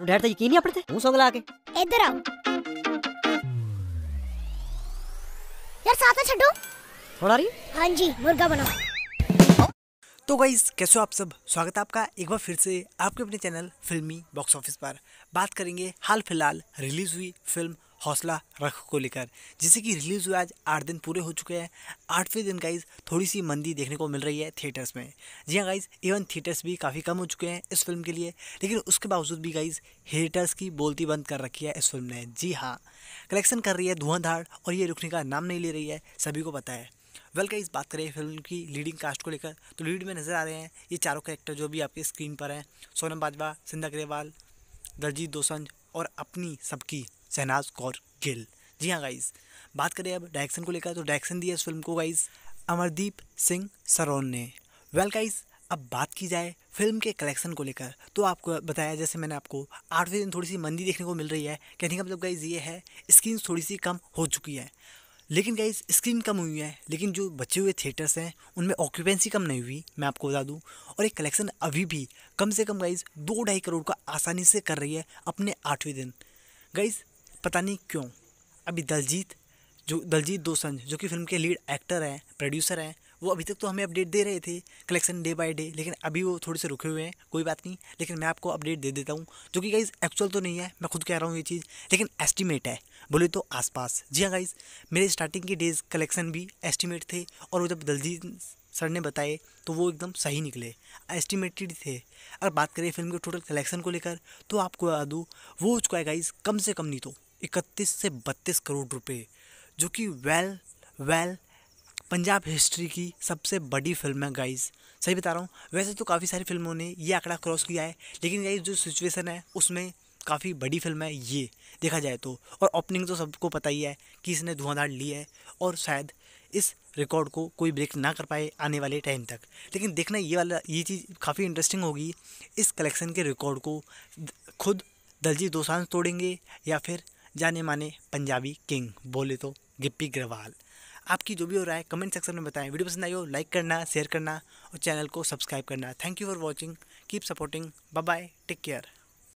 dad तो यकीन नहीं अपने मुंह सोगला के इधर आओ यार साथ में छड्डो थोड़ा री हाँ जी मुर्गा बनाओ तो गाइस कैसे हो आप सब स्वागत है आपका एक बार फिर से आपके अपने चैनल फिल्मी बॉक्स ऑफिस पर बात करेंगे हाल फिलहाल रिलीज हुई फिल्म हौसला रख को लेकर जिसे कि रिलीज़ हुए आज आठ दिन पूरे हो चुके हैं आठवें दिन गाइज थोड़ी सी मंदी देखने को मिल रही है थिएटर्स में जी हाँ गाइज इवन थिएटर्स भी काफ़ी कम हो चुके हैं इस फिल्म के लिए लेकिन उसके बावजूद भी गाइज हेटर्स की बोलती बंद कर रखी है इस फिल्म ने जी हाँ कलेक्शन कर रही है धुआंधार और ये रुकने का नाम नहीं ले रही है सभी को पता है वेल well गाइज बात करें फिल्म की लीडिंग कास्ट को लेकर तो लीड में नज़र आ रहे हैं ये चारों कैरेक्टर जो भी आपके स्क्रीन पर हैं सोनम बाजवा सिंधा अग्रवाल दलजीत दोसंज और अपनी सबकी शहनाज कौर गिल जी हाँ गाइज़ बात करें अब डायरेक्शन को लेकर तो डायरेक्शन दिया इस फिल्म को गाइज़ अमरदीप सिंह सरोन ने वेल गाइज़ अब बात की जाए फिल्म के कलेक्शन को लेकर तो आपको बताया जैसे मैंने आपको आठवें दिन थोड़ी सी मंदी देखने को मिल रही है कहने का मतलब गाइज़ ये है स्क्रीन थोड़ी सी कम हो चुकी है लेकिन गाइज स्क्रीन कम हुई है लेकिन जो बचे हुए थिएटर्स हैं उनमें ऑक्यूपेंसी कम नहीं हुई मैं आपको बता दूं और एक कलेक्शन अभी भी कम से कम गाइज दो ढाई करोड़ का आसानी से कर रही है अपने आठवें दिन गाइज पता नहीं क्यों अभी दलजीत जो दलजीत दोसंझ जो कि फिल्म के लीड एक्टर हैं प्रोड्यूसर हैं वो अभी तक तो हमें अपडेट दे रहे थे कलेक्शन डे बाय डे लेकिन अभी वो थोड़े से रुके हुए हैं कोई बात नहीं लेकिन मैं आपको अपडेट दे देता हूँ जो कि गाइज एक्चुअल तो नहीं है मैं खुद कह रहा हूँ ये चीज़ लेकिन एस्टिमेट है बोले तो आसपास जी हाँ गाइज मेरे स्टार्टिंग के डेज कलेक्शन भी एस्टिमेट थे और वो जब दलजीत सर ने बताए तो वो एकदम सही निकले एस्टिमेटेड थे अगर बात करें फिल्म के टोटल कलेक्शन को लेकर तो आपको बता दूँ वो चुका है गाइज कम से कम नहीं तो इकतीस से बत्तीस करोड़ रुपए जो कि वेल वेल पंजाब हिस्ट्री की सबसे बड़ी फिल्म है गाइस सही बता रहा हूँ वैसे तो काफ़ी सारी फिल्मों ने ये आंकड़ा क्रॉस किया है लेकिन गाइस जो सिचुएशन है उसमें काफ़ी बड़ी फिल्म है ये देखा जाए तो और ओपनिंग तो सबको पता ही है कि इसने धुआंधार ली है और शायद इस रिकॉर्ड को कोई ब्रेक ना कर पाए आने वाले टाइम तक लेकिन देखना ये वाला ये चीज़ काफ़ी इंटरेस्टिंग होगी इस कलेक्शन के रिकॉर्ड को खुद दलजीत दोसांझ तोड़ेंगे या फिर जाने माने पंजाबी किंग बोले तो गिप्पी ग्रवाल आपकी जो भी हो रहा है कमेंट सेक्शन में बताएं वीडियो पसंद आई हो लाइक करना शेयर करना और चैनल को सब्सक्राइब करना thank you for watching keep supporting bye bye take care